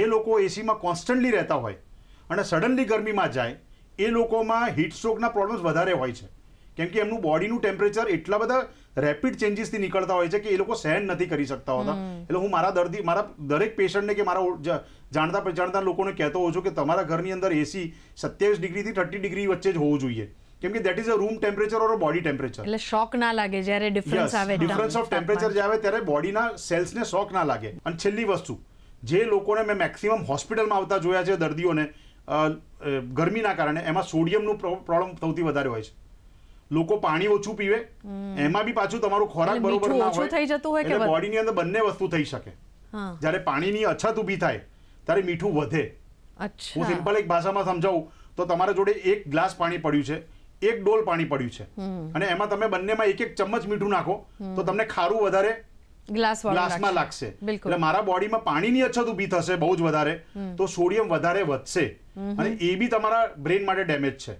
જે લોકો એસીમાં કોન્સ્ટન્ટલી રહેતા હોય અને સડનલી ગરમીમાં જાય એ લોકોમાં હીટ સ્ટ્રોકના પ્રોબ્લેમ્સ વધારે હોય છે કેમ કે એમનું બોડીનું ટેમ્પરેચર એટલા બધા રેપિડ ચેન્જીસથી નીકળતા હોય છે કે એ લોકો સહન નથી કરી શકતા હોતા એટલે હું મારા દર્દી મારા દરેક પેશન્ટને કે મારા જાણતા પછાણતા લોકોને કહેતો હોઉં છું કે તમારા ઘરની અંદર એસી સત્યાવીસ ડિગ્રીથી થર્ટી ડિગ્રી વચ્ચે જ હોવું જોઈએ કેમ કે that is a room temperature or body temperature એટલે શોક ના લાગે જ્યારે ડિફરન્સ આવે ડિફરન્સ ઓફ ટેમ્પરેચર જે આવે ત્યારે બોડીના સેલ્સને શોક ના લાગે અને છેલ્લી વસ્તુ જે લોકોને મેં મેક્સિમમ હોસ્પિટલમાં આવતા જોયા છે દર્દીઓને ગરમીના કારણે એમાં સોડિયમનું પ્રોબ્લેમ સૌથી વધારે હોય છે લોકો પાણી ઓછું પીવે એમાં બી પાછું તમારો ખોરાક બરોબર ના હોય એટલે બોડીની અંદર બંને વસ્તુ થઈ શકે જ્યારે પાણીની અછત ઊભી થાય ત્યારે મીઠું વધે હું સિમ્પલ એક ભાષામાં સમજાવું તો તમારા જોડે એક ગ્લાસ પાણી પડ્યું છે એક ડોલ પાણી પડ્યું છે અને એમાં તમે બંનેમાં એક એક ચમચ મીઠું નાખો તો તમને ખારું વધારે ગ્લાસમાં લાગશે એટલે મારા બોડીમાં પાણીની અછત ઉભી થશે બહુ જ વધારે તો સોડિયમ વધારે વધશે અને એ બી તમારા બ્રેન માટે ડેમેજ છે